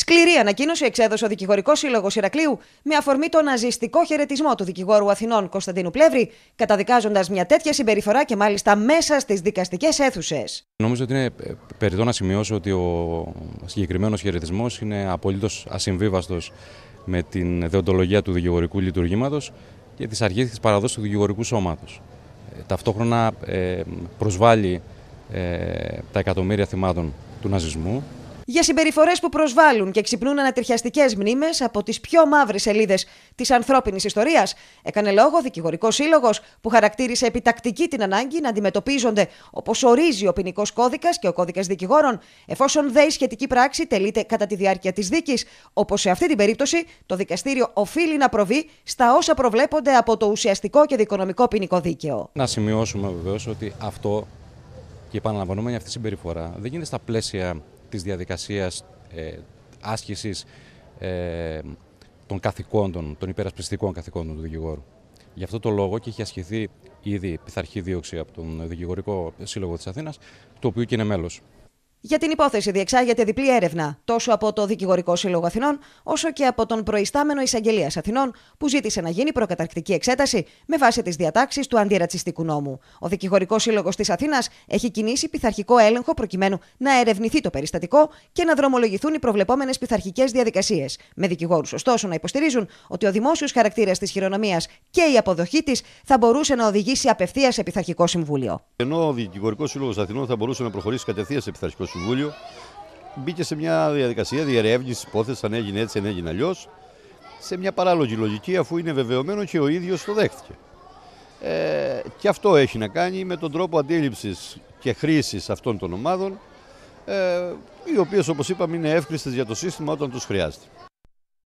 Σκληρή ανακοίνωση εξέδωσε ο Δικηγορικός Σύλλογος Ηρακλείου με αφορμή το ναζιστικό χαιρετισμό του δικηγόρου Αθηνών Κωνσταντίνου Πλεύρη, καταδικάζοντας μια τέτοια συμπεριφορά και μάλιστα μέσα στις δικαστικές αίθουσες. Νομίζω ότι είναι ε, περιττό να σημειώσω ότι ο συγκεκριμένος χαιρετισμός είναι απολύτως ασυμβίβαστος με την δεοντολογία του δικηγορικού λειτουργήματος και τη αρχές της παραδόσης του δικηγορικού σώματος. Ε, ταυτόχρονα ε, προσβάλλει τα εκατομμύρια θυμάτων του ναζισμού για συμπεριφορές που προσβάλλουν και ξυπνούν ανατριχιαστικές μνήμες από τις πιο μαύρες σελίδες της ανθρώπινης ιστορίας, έκανε λόγο δικηγορικός σύλλογος που χαρακτήρισε επιτακτική την ανάγκη να αντιμετωπίζονται όπως ορίζει ο ποινικός κώδικας και ο κώδικας δικηγόρων, εφόσον δε η σχετική πράξη τελείται κατά τη διάρκεια της δίκης, όπως σε αυτή την περίπτωση το δικαστήριο οφείλει να προβεί στα όσα προβλέπονται από το ουσιαστικό και δικονομικό ποινικό δίκαιο. Να σημειώσουμε βεβαίως ότι αυτό και η επαναλαμβανόμενη αυτή συμπεριφορά δεν γίνεται στα πλαίσια της διαδικασίας ε, άσκησης ε, των καθηκόντων, των υπερασπιστικών καθηκόντων του δικηγόρου. Γι' αυτό το λόγο και έχει ασχεθεί ήδη πειθαρχή δίωξη από τον Δικηγορικό Σύλλογο της Αθήνας, το οποίο και είναι μέλος. Για την υπόθεση διεξάγεται διπλή έρευνα τόσο από το Δικηγορικό Σύλλογο Αθηνών, όσο και από τον προϊστάμενο Εισαγγελία Αθηνών, που ζήτησε να γίνει προκαταρκτική εξέταση με βάση τις διατάξεις του αντιρατσιστικού νόμου. Ο Δικηγορικός Σύλλογος της Αθήνας έχει κινήσει πειθαρχικό έλεγχο προκειμένου να ερευνηθεί το περιστατικό και να δρομολογηθούν οι προβλεπόμενες πειθαρχικές διαδικασίες. Με δικηγόρους, ωστόσο, να υποστηρίζουν ότι ο δημόσιος χαρακτήρας της χειρονομίας και η αποδοχή της θα μπορούσε να οδηγήσει απευθείας σε πειθαρχικό συμβούλιο. Ενώ ο Δικηγορικός Σύλλογος Αθηνών θα μπορούσε να προχωρήσει κατευθείαν σε πειθαρχικό Συμβούλιο, μπήκε σε μια διαδικασία διερεύνησης υπόθεσης αν έγινε έτσι, αν έγινε αλλιώς, σε μια παράλογη λογική, αφού είναι βεβαιωμένο και ο ίδιος το δέχτηκε. Ε, και αυτό έχει να κάνει με τον τρόπο αντίληψης και χρήσης αυτών των ομάδων, ε, οι οποίες όπως είπαμε είναι εύκριστε για το σύστημα όταν τους χρειάζεται.